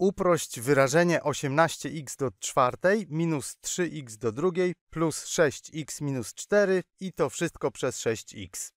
uprość wyrażenie 18x do czwartej minus 3x do drugiej plus 6x minus 4 i to wszystko przez 6x.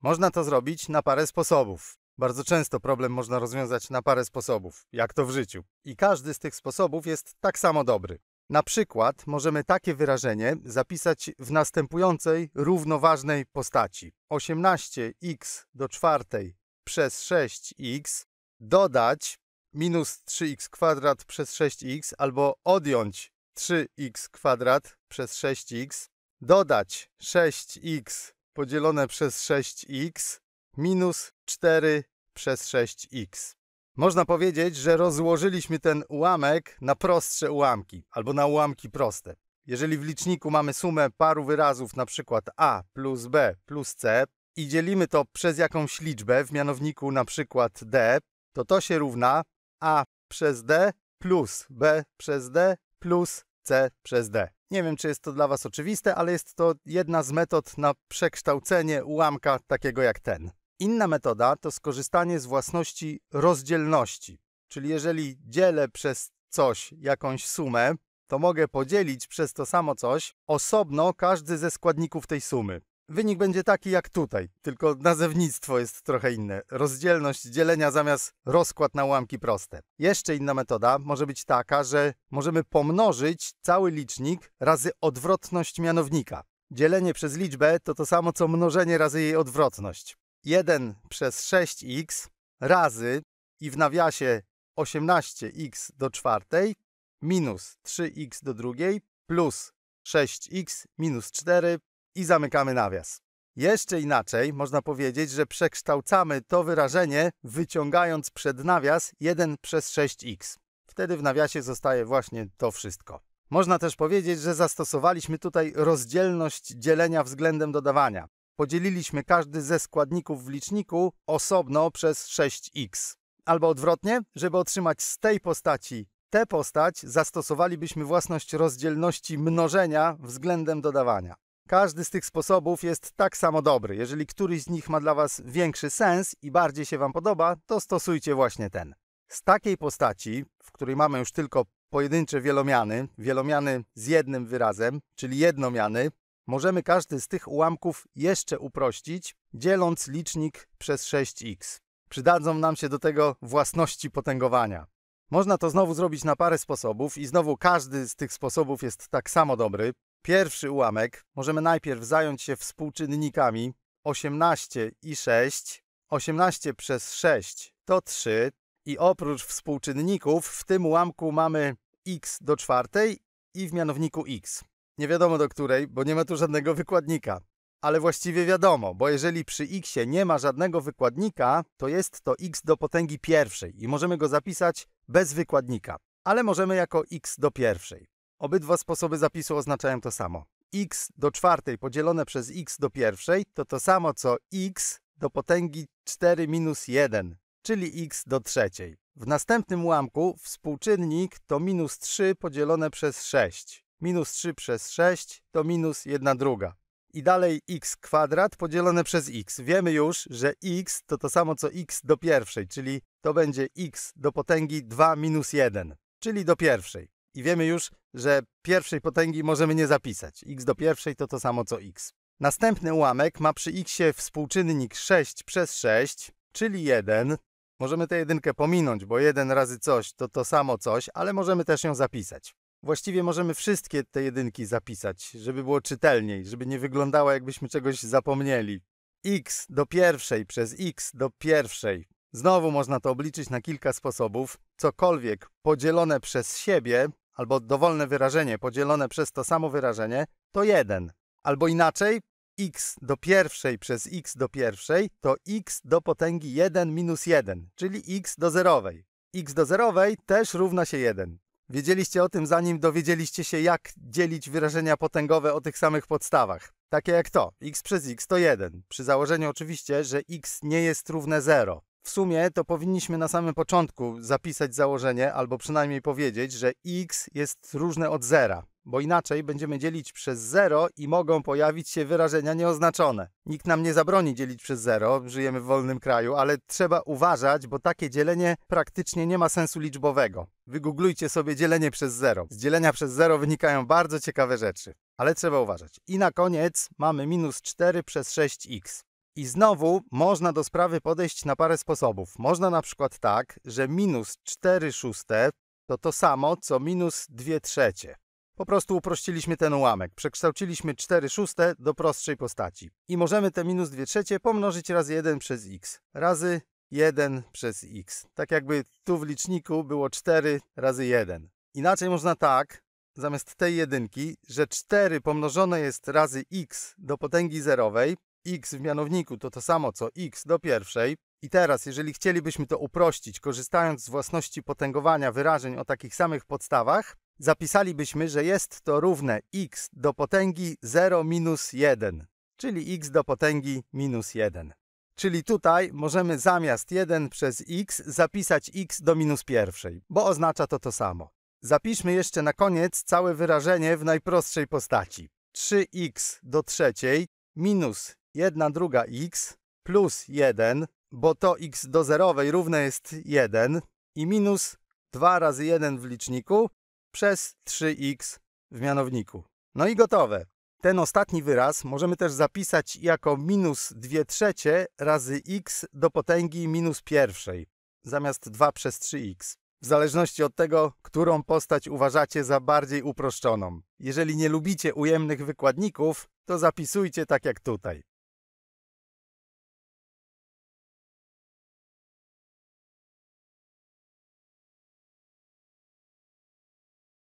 Można to zrobić na parę sposobów. Bardzo często problem można rozwiązać na parę sposobów, jak to w życiu. I każdy z tych sposobów jest tak samo dobry. Na przykład możemy takie wyrażenie zapisać w następującej równoważnej postaci. 18x do czwartej przez 6x dodać minus 3x kwadrat przez 6x albo odjąć 3x kwadrat przez 6x, dodać 6x podzielone przez 6x minus 4 przez 6x. Można powiedzieć, że rozłożyliśmy ten ułamek na prostsze ułamki albo na ułamki proste. Jeżeli w liczniku mamy sumę paru wyrazów, na przykład a plus b plus c, i dzielimy to przez jakąś liczbę w mianowniku na przykład d, to to się równa a przez D plus B przez D plus C przez D. Nie wiem, czy jest to dla Was oczywiste, ale jest to jedna z metod na przekształcenie ułamka takiego jak ten. Inna metoda to skorzystanie z własności rozdzielności. Czyli jeżeli dzielę przez coś jakąś sumę, to mogę podzielić przez to samo coś osobno każdy ze składników tej sumy. Wynik będzie taki jak tutaj, tylko nazewnictwo jest trochę inne. Rozdzielność dzielenia zamiast rozkład na ułamki proste. Jeszcze inna metoda może być taka, że możemy pomnożyć cały licznik razy odwrotność mianownika. Dzielenie przez liczbę to to samo co mnożenie razy jej odwrotność. 1 przez 6x razy i w nawiasie 18x do czwartej minus 3x do drugiej plus 6x minus 4 i zamykamy nawias. Jeszcze inaczej można powiedzieć, że przekształcamy to wyrażenie wyciągając przed nawias 1 przez 6x. Wtedy w nawiasie zostaje właśnie to wszystko. Można też powiedzieć, że zastosowaliśmy tutaj rozdzielność dzielenia względem dodawania. Podzieliliśmy każdy ze składników w liczniku osobno przez 6x. Albo odwrotnie, żeby otrzymać z tej postaci tę postać, zastosowalibyśmy własność rozdzielności mnożenia względem dodawania. Każdy z tych sposobów jest tak samo dobry. Jeżeli któryś z nich ma dla Was większy sens i bardziej się Wam podoba, to stosujcie właśnie ten. Z takiej postaci, w której mamy już tylko pojedyncze wielomiany, wielomiany z jednym wyrazem, czyli jednomiany, możemy każdy z tych ułamków jeszcze uprościć, dzieląc licznik przez 6x. Przydadzą nam się do tego własności potęgowania. Można to znowu zrobić na parę sposobów i znowu każdy z tych sposobów jest tak samo dobry pierwszy ułamek możemy najpierw zająć się współczynnikami 18 i 6. 18 przez 6 to 3 i oprócz współczynników w tym ułamku mamy x do czwartej i w mianowniku x. Nie wiadomo do której, bo nie ma tu żadnego wykładnika. Ale właściwie wiadomo, bo jeżeli przy x nie ma żadnego wykładnika, to jest to x do potęgi pierwszej i możemy go zapisać bez wykładnika, ale możemy jako x do pierwszej. Obydwa sposoby zapisu oznaczają to samo. x do czwartej podzielone przez x do pierwszej to to samo co x do potęgi 4 minus 1, czyli x do trzeciej. W następnym ułamku współczynnik to minus 3 podzielone przez 6. Minus 3 przez 6 to minus 1 druga. I dalej x kwadrat podzielone przez x. Wiemy już, że x to to samo co x do pierwszej, czyli to będzie x do potęgi 2 minus 1, czyli do pierwszej i wiemy już, że pierwszej potęgi możemy nie zapisać. x do pierwszej to to samo co x. Następny ułamek ma przy x współczynnik 6 przez 6, czyli 1. Możemy tę jedynkę pominąć, bo 1 razy coś to to samo coś, ale możemy też ją zapisać. Właściwie możemy wszystkie te jedynki zapisać, żeby było czytelniej, żeby nie wyglądało jakbyśmy czegoś zapomnieli. x do pierwszej przez x do pierwszej. Znowu można to obliczyć na kilka sposobów. Cokolwiek podzielone przez siebie albo dowolne wyrażenie podzielone przez to samo wyrażenie to 1. Albo inaczej, x do pierwszej przez x do pierwszej to x do potęgi 1 minus 1, czyli x do zerowej. x do zerowej też równa się 1. Wiedzieliście o tym zanim dowiedzieliście się jak dzielić wyrażenia potęgowe o tych samych podstawach. Takie jak to, x przez x to 1, przy założeniu oczywiście, że x nie jest równe 0. W sumie to powinniśmy na samym początku zapisać założenie, albo przynajmniej powiedzieć, że x jest różne od zera, bo inaczej będziemy dzielić przez zero i mogą pojawić się wyrażenia nieoznaczone. Nikt nam nie zabroni dzielić przez zero, żyjemy w wolnym kraju, ale trzeba uważać, bo takie dzielenie praktycznie nie ma sensu liczbowego. Wygooglujcie sobie dzielenie przez zero. Z dzielenia przez zero wynikają bardzo ciekawe rzeczy, ale trzeba uważać. I na koniec mamy minus 4 przez 6x. I znowu można do sprawy podejść na parę sposobów. Można na przykład tak, że minus 4 szóste to to samo, co minus 2 trzecie. Po prostu uprościliśmy ten ułamek. Przekształciliśmy 4 szóste do prostszej postaci. I możemy te minus 2 trzecie pomnożyć razy 1 przez x. Razy 1 przez x. Tak jakby tu w liczniku było 4 razy 1. Inaczej można tak, zamiast tej jedynki, że 4 pomnożone jest razy x do potęgi zerowej, x w mianowniku to to samo co x do pierwszej. I teraz, jeżeli chcielibyśmy to uprościć, korzystając z własności potęgowania wyrażeń o takich samych podstawach, zapisalibyśmy, że jest to równe x do potęgi 0 minus 1, czyli x do potęgi minus 1. Czyli tutaj możemy zamiast 1 przez x zapisać x do minus pierwszej, bo oznacza to to samo. Zapiszmy jeszcze na koniec całe wyrażenie w najprostszej postaci. 3x do trzeciej minus 1 druga x plus 1, bo to x do zerowej równe jest 1 i minus 2 razy 1 w liczniku przez 3x w mianowniku. No i gotowe. Ten ostatni wyraz możemy też zapisać jako minus 2 trzecie razy x do potęgi minus pierwszej, zamiast 2 przez 3x. W zależności od tego, którą postać uważacie za bardziej uproszczoną. Jeżeli nie lubicie ujemnych wykładników, to zapisujcie tak jak tutaj.